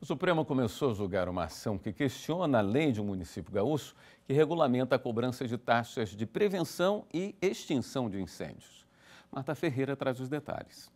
O Supremo começou a julgar uma ação que questiona a lei de um município gaúcho que regulamenta a cobrança de taxas de prevenção e extinção de incêndios. Marta Ferreira traz os detalhes.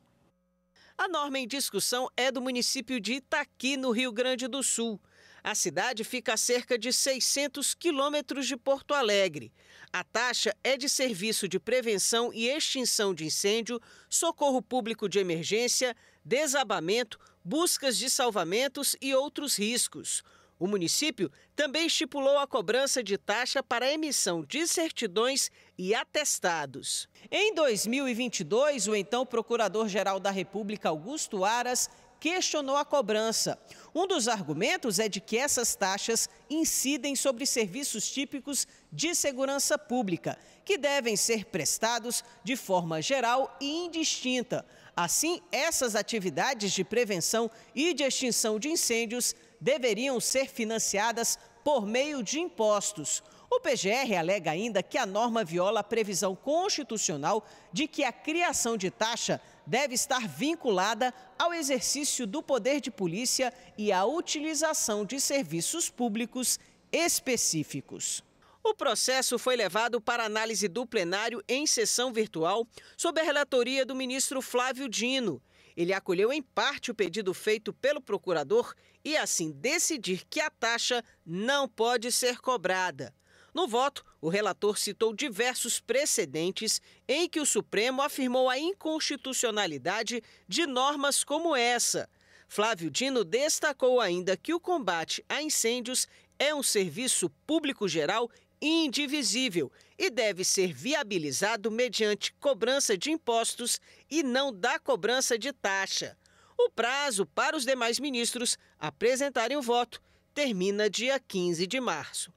A norma em discussão é do município de Itaqui, no Rio Grande do Sul. A cidade fica a cerca de 600 quilômetros de Porto Alegre. A taxa é de serviço de prevenção e extinção de incêndio, socorro público de emergência, desabamento, buscas de salvamentos e outros riscos. O município também estipulou a cobrança de taxa para a emissão de certidões e atestados. Em 2022, o então Procurador-Geral da República, Augusto Aras, questionou a cobrança. Um dos argumentos é de que essas taxas incidem sobre serviços típicos de segurança pública, que devem ser prestados de forma geral e indistinta. Assim, essas atividades de prevenção e de extinção de incêndios deveriam ser financiadas por meio de impostos. O PGR alega ainda que a norma viola a previsão constitucional de que a criação de taxa deve estar vinculada ao exercício do poder de polícia e à utilização de serviços públicos específicos. O processo foi levado para análise do plenário em sessão virtual, sob a relatoria do ministro Flávio Dino. Ele acolheu em parte o pedido feito pelo procurador e, assim, decidir que a taxa não pode ser cobrada. No voto, o relator citou diversos precedentes em que o Supremo afirmou a inconstitucionalidade de normas como essa. Flávio Dino destacou ainda que o combate a incêndios é um serviço público geral indivisível e deve ser viabilizado mediante cobrança de impostos e não da cobrança de taxa. O prazo para os demais ministros apresentarem o voto termina dia 15 de março.